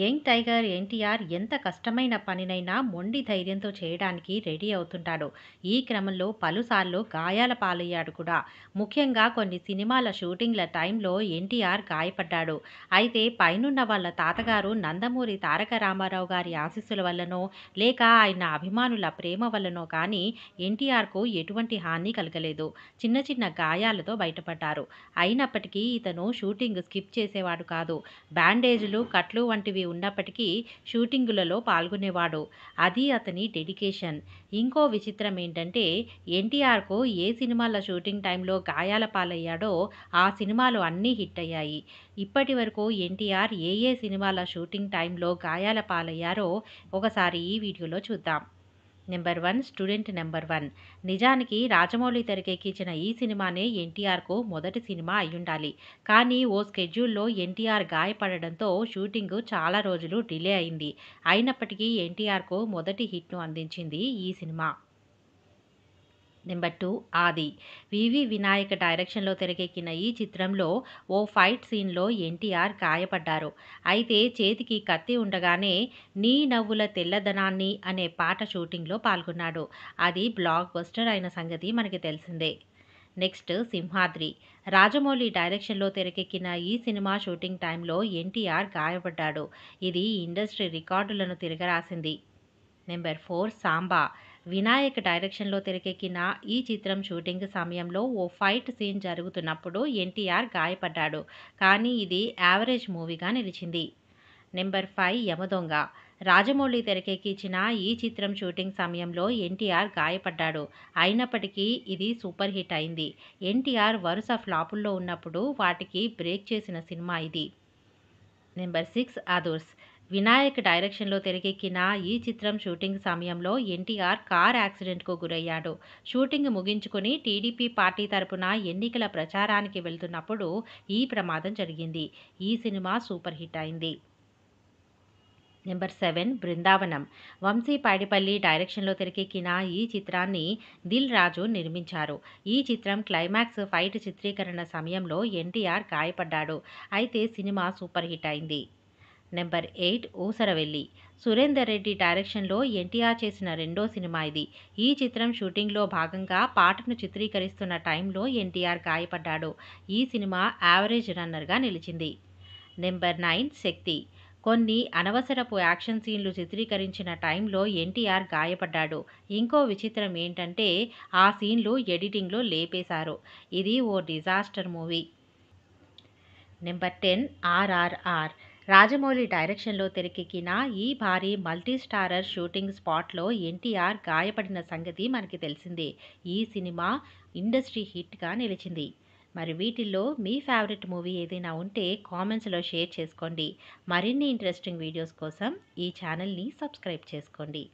young tiger NTR ఎంత కష్టమైన పనినైనా మొండి ధైర్యంతో చేయడానికి రెడీ అవుతుంటాడు ఈ క్రమంలో పలుసార్లు గాయాల పాలయ్యాడు కూడా ముఖ్యంగా కొన్ని సినిమాల షూటింగ్ల టైంలో ఎన్టీఆర్ గాయపడ్డాడు అయితే పైనున్న వాళ్ళ తాతగారు నందమూరి తారక రామారావు గారి ఆశీస్సుల వల్లనో లేక ఆయన అభిమానుల ప్రేమ వల్లనో కానీ ఎన్టీఆర్కు ఎటువంటి హాని కలగలేదు చిన్న చిన్న గాయాలతో బయటపడ్డారు అయినప్పటికీ ఇతను షూటింగ్ స్కిప్ చేసేవాడు కాదు బ్యాండేజీలు కట్లు వంటివి లాంటివి ఉన్నప్పటికీ షూటింగులలో పాల్గొనేవాడు అది అతని డెడికేషన్ ఇంకో విచిత్రం ఏంటంటే ఎన్టీఆర్కు ఏ సినిమాల షూటింగ్ టైంలో గాయాల పాలయ్యాడో ఆ సినిమాలు అన్నీ హిట్ అయ్యాయి ఇప్పటి వరకు ఎన్టీఆర్ ఏ ఏ సినిమాల షూటింగ్ టైంలో గాయాల పాలయ్యారో ఒకసారి ఈ వీడియోలో చూద్దాం number one student number one నిజానికి రాజమౌళి తెరకెక్కించిన ఈ సినిమానే ఎన్టీఆర్కు మొదటి సినిమా అయ్యుండాలి కానీ ఓ స్కెడ్యూల్లో ఎన్టీఆర్ గాయపడడంతో షూటింగ్ చాలా రోజులు డిలే అయింది అయినప్పటికీ ఎన్టీఆర్కు మొదటి హిట్ను అందించింది ఈ సినిమా నెంబర్ టూ ఆది వివి వినాయక్ డైరెక్షన్లో తెరకెక్కిన ఈ చిత్రంలో ఓ ఫైట్ సీన్లో ఎన్టీఆర్ గాయపడ్డారు అయితే చేతికి కత్తి ఉండగానే నీ నవ్వుల తెల్లదనాన్ని అనే పాట షూటింగ్లో పాల్గొన్నాడు అది బ్లాక్ బస్టర్ అయిన సంగతి మనకి తెలిసిందే నెక్స్ట్ సింహాద్రి రాజమౌళి డైరెక్షన్లో తెరకెక్కిన ఈ సినిమా షూటింగ్ టైంలో ఎన్టీఆర్ గాయపడ్డాడు ఇది ఇండస్ట్రీ రికార్డులను తిరగరాసింది నెంబర్ ఫోర్ సాంబా వినాయక్ డైరెక్షన్లో తెరకెక్కిన ఈ చిత్రం షూటింగ్ సమయంలో ఓ ఫైట్ సీన్ జరుగుతున్నప్పుడు ఎన్టీఆర్ గాయపడ్డాడు కానీ ఇది యావరేజ్ మూవీగా నిలిచింది నెంబర్ ఫైవ్ యమదొంగ రాజమౌళి తెరకెక్కించిన ఈ చిత్రం షూటింగ్ సమయంలో ఎన్టీఆర్ గాయపడ్డాడు అయినప్పటికీ ఇది సూపర్ హిట్ అయింది ఎన్టీఆర్ వరుస ఫ్లాపుల్లో ఉన్నప్పుడు వాటికి బ్రేక్ చేసిన సినిమా ఇది నెంబర్ సిక్స్ అదుర్స్ వినాయక్ డైరెక్షన్లో తెరకెక్కిన ఈ చిత్రం షూటింగ్ సమయంలో ఎన్టీఆర్ కార్ యాక్సిడెంట్కు గురయ్యాడు షూటింగ్ ముగించుకుని టీడీపీ పార్టీ తరపున ఎన్నికల ప్రచారానికి వెళ్తున్నప్పుడు ఈ ప్రమాదం జరిగింది ఈ సినిమా సూపర్ హిట్ అయింది నెంబర్ సెవెన్ బృందావనం వంశీ పాడిపల్లి డైరెక్షన్లో తెరకెక్కిన ఈ చిత్రాన్ని దిల్ రాజు నిర్మించారు ఈ చిత్రం క్లైమాక్స్ ఫైట్ చిత్రీకరణ సమయంలో ఎన్టీఆర్ గాయపడ్డాడు అయితే సినిమా సూపర్ హిట్ అయింది నెంబర్ ఎయిట్ ఊసరవెల్లి సురేందర్ రెడ్డి డైరెక్షన్లో ఎన్టీఆర్ చేసిన రెండో సినిమా ఇది ఈ చిత్రం షూటింగ్లో భాగంగా పాటను చిత్రీకరిస్తున్న టైంలో ఎన్టీఆర్ గాయపడ్డాడు ఈ సినిమా యావరేజ్ రన్నర్గా నిలిచింది నెంబర్ నైన్ శక్తి కొన్ని అనవసరపు యాక్షన్ సీన్లు చిత్రీకరించిన టైంలో ఎన్టీఆర్ గాయపడ్డాడు ఇంకో విచిత్రం ఏంటంటే ఆ సీన్లు ఎడిటింగ్లో లేపేశారు ఇది ఓ disaster movie number ten RRR Rajamouli డైరెక్షన్లో తెరకెక్కిన ఈ భారీ మల్టీ స్టారర్ షూటింగ్ స్పాట్లో ఎన్టీఆర్ గాయపడిన సంగతి మనకి తెలిసిందే ఈ సినిమా ఇండస్ట్రీ హిట్గా నిలిచింది మరి వీటిల్లో మీ ఫేవరెట్ మూవీ ఏదైనా ఉంటే కామెంట్స్లో షేర్ చేసుకోండి మరిన్ని ఇంట్రెస్టింగ్ వీడియోస్ కోసం ఈ ఛానల్ని సబ్స్క్రైబ్ చేసుకోండి